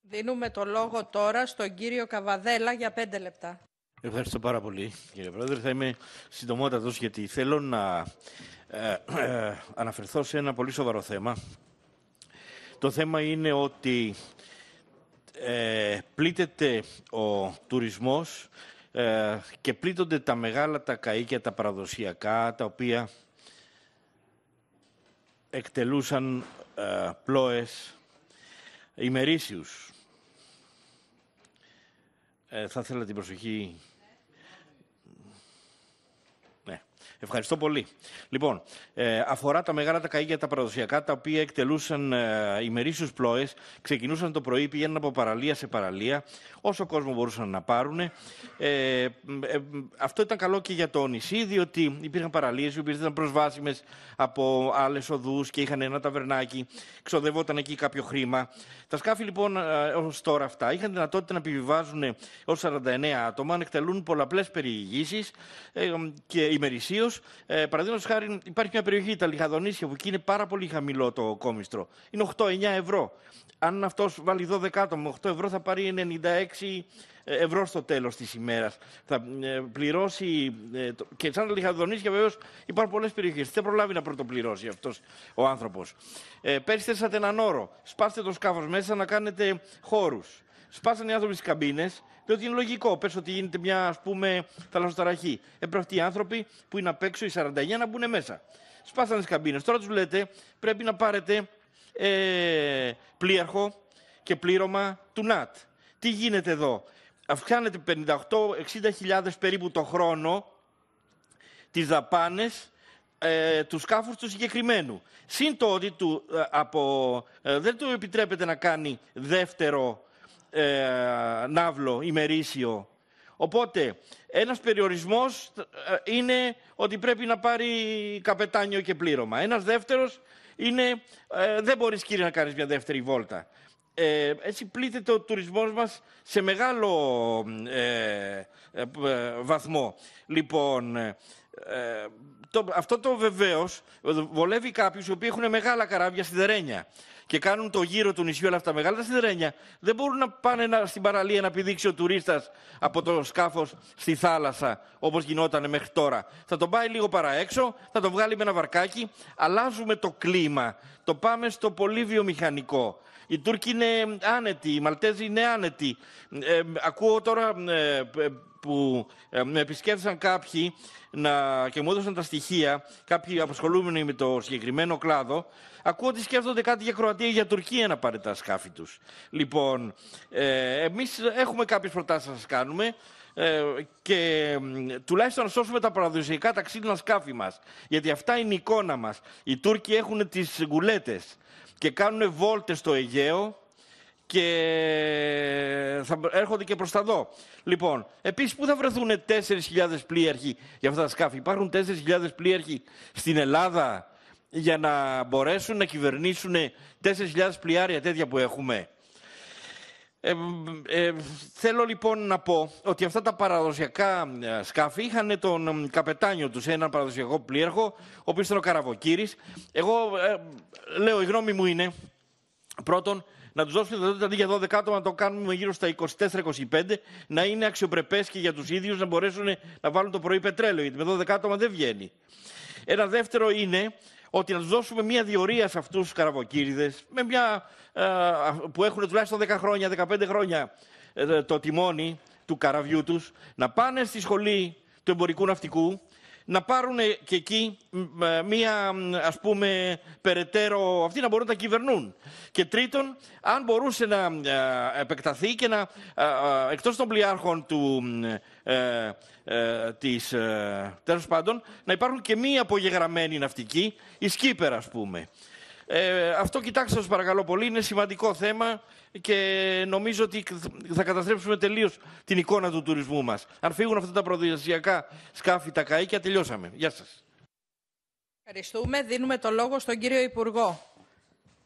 Δίνουμε το λόγο τώρα στον κύριο Καβαδέλα για πέντε λεπτά. Ευχαριστώ πάρα πολύ, κύριε Πρόεδρε. Θα είμαι συντομότατος γιατί θέλω να ε, ε, αναφερθώ σε ένα πολύ σοβαρό θέμα. Το θέμα είναι ότι ε, πλήττεται ο τουρισμός ε, και πλήττονται τα μεγάλα τα καΐκια, τα παραδοσιακά, τα οποία εκτελούσαν ε, πλώες ημερήσιους. Ε, θα ήθελα την προσοχή Ευχαριστώ πολύ. Λοιπόν, ε, αφορά τα μεγάλα τα καίγια τα παραδοσιακά, τα οποία εκτελούσαν ε, ημερήσιους πλώε, ξεκινούσαν το πρωί, πήγαιναν από παραλία σε παραλία, όσο κόσμο μπορούσαν να πάρουν. Ε, ε αυτό ήταν καλό και για το νησί, διότι υπήρχαν παραλίες οι οποίες ήταν προσβάσιμες από άλλες οδούς και είχαν ένα ταβερνάκι, ξοδεύονταν εκεί κάποιο χρήμα. Τα σκάφη λοιπόν ε, ως τώρα αυτά είχαν δυνατότητα να επιβιβάζουν ω 49 άτομα, να εκτελούν πολλαπλές περιηγήσεις ε, και ημερησίως ε, παραδείγματος χάρη, υπάρχει μια περιοχή, τα Λιχαδονίσια, που εκεί είναι πάρα πολύ χαμηλό το κόμιστρο. Είναι 8-9 ευρώ. Αν αυτός βάλει 12 άτομα, 8 ευρώ θα πάρει 96 ε, ευρώ στο τέλος της ημέρας. Θα ε, πληρώσει. Ε, το... Και σαν τα λιχαδονίσια, βεβαίως υπάρχουν πολλές περιοχές. Δεν προλάβει να πρωτοπληρώσει αυτός ο άνθρωπος. Ε, πέρσι θέσατε έναν όρο. Σπάστε το σκάφος μέσα να κάνετε χώρους σπάσανε οι άνθρωποι στις καμπίνες. Διότι είναι λογικό. Πες ότι γίνεται μια ας πούμε θαλασσοταραχή. Ε, Έπρεπε αυτοί οι άνθρωποι που είναι απ' έξω, οι 49, να μπουν μέσα. Σπάσανε τι καμπίνες. Τώρα τους λέτε πρέπει να πάρετε ε, πλοίαρχο και πλήρωμα του ΝΑΤ. Τι γίνεται εδώ. Αυξάνεται 58-60 περίπου το χρόνο τις δαπάνες ε, του σκάφους του συγκεκριμένου. Συν το ότι του, ε, από, ε, δεν του επιτρέπεται να κάνει δεύτερο ε, ναύλο ημερήσιο. Οπότε, ένας περιορισμός ε, είναι ότι πρέπει να πάρει καπετάνιο και πλήρωμα. Ένας δεύτερος είναι, ε, δεν μπορείς κύριε να κάνεις μια δεύτερη βόλτα. Ε, έτσι πλήττεται ο τουρισμός μας σε μεγάλο ε, βαθμό. Λοιπόν, αυτό το βεβαίως βολεύει κάποιους οι οποίοι έχουν μεγάλα καράβια σιδερένια και κάνουν το γύρο του νησιού, αλλά αυτά τα μεγάλα σιδερένια δεν μπορούν να πάνε να, στην παραλία να πηδήξει ο τουρίστας από το σκάφος στη θάλασσα, όπως γινόταν μέχρι τώρα. Θα τον πάει λίγο παραέξω, θα τον βγάλει με ένα βαρκάκι. Αλλάζουμε το κλίμα. Το πάμε στο πολύ βιομηχανικό. Οι Τούρκοι είναι άνετοι, οι Μαλτέζοι είναι άνετοι. Ε, ακούω τώρα ε, ε, που ε, με επισκέφθησαν κάποιοι να, και μου έδωσαν τα στοιχεία, κάποιοι απασχολούμενοι με το συγκεκριμένο κλάδο, ακούω ότι σκέφτονται κάτι για Κροατία. Κροατία για Τουρκία να πάρει τα σκάφη τους. Λοιπόν, ε, εμείς έχουμε κάποιες προτάσεις να σας κάνουμε ε, και τουλάχιστον να σώσουμε τα παραδοσιακά ταξίδινα σκάφη μας. Γιατί αυτά είναι η εικόνα μας. Οι Τούρκοι έχουν τις γκουλέτες και κάνουν βόλτες στο Αιγαίο και θα έρχονται και προς τα δω. Λοιπόν, επίσης, πού θα βρεθούν 4.000 πλοίαρχοι για αυτά τα σκάφη. Υπάρχουν 4.000 πλοίαρχοι στην Ελλάδα για να μπορέσουν να κυβερνήσουν 4.000 πλοιάρια τέτοια που έχουμε. Ε, ε, θέλω λοιπόν να πω ότι αυτά τα παραδοσιακά ε, σκάφη είχαν τον ε, καπετάνιο τους, έναν παραδοσιακό πλοίαρχο, ο οποίος ήταν ο Καραβοκύρης. Εγώ λέω, η γνώμη μου είναι, πρώτον, να τους δώσουμε δυνατότητα αντί για 12 άτομα να το κάνουμε γύρω στα 24-25, να είναι αξιοπρεπές και για τους ίδιους να μπορέσουν να βάλουν το πρωί πετρέλαιο, γιατί με 12 άτομα δεν βγαίνει. Ένα δεύτερο είναι ότι να τους δώσουμε μια διορία σε αυτούς τους καραβοκύριδες ε, που έχουν τουλάχιστον 10 χρόνια, 15 χρόνια ε, το τιμόνι του καραβιού τους, να πάνε στη σχολή του εμπορικού ναυτικού να πάρουν και εκεί ε, μία, ας πούμε, περαιτέρω αυτή να μπορούν να τα κυβερνούν. Και τρίτον, αν μπορούσε να ε, επεκταθεί και να, ε, εκτός των πλοιάρχων του, ε, της, ε, τέλος πάντων, να υπάρχουν και μία απογεγραμμένη ναυτική, η Σκύπερα, ας πούμε. Ε, αυτό κοιτάξτε σας παρακαλώ πολύ, είναι σημαντικό θέμα και νομίζω ότι θα καταστρέψουμε τελείως την εικόνα του τουρισμού μας. Αν φύγουν αυτά τα προδιασιακά σκάφη, τα καΐκια, τελειώσαμε. Γεια σας. Ευχαριστούμε. Δίνουμε το λόγο στον κύριο Υπουργό.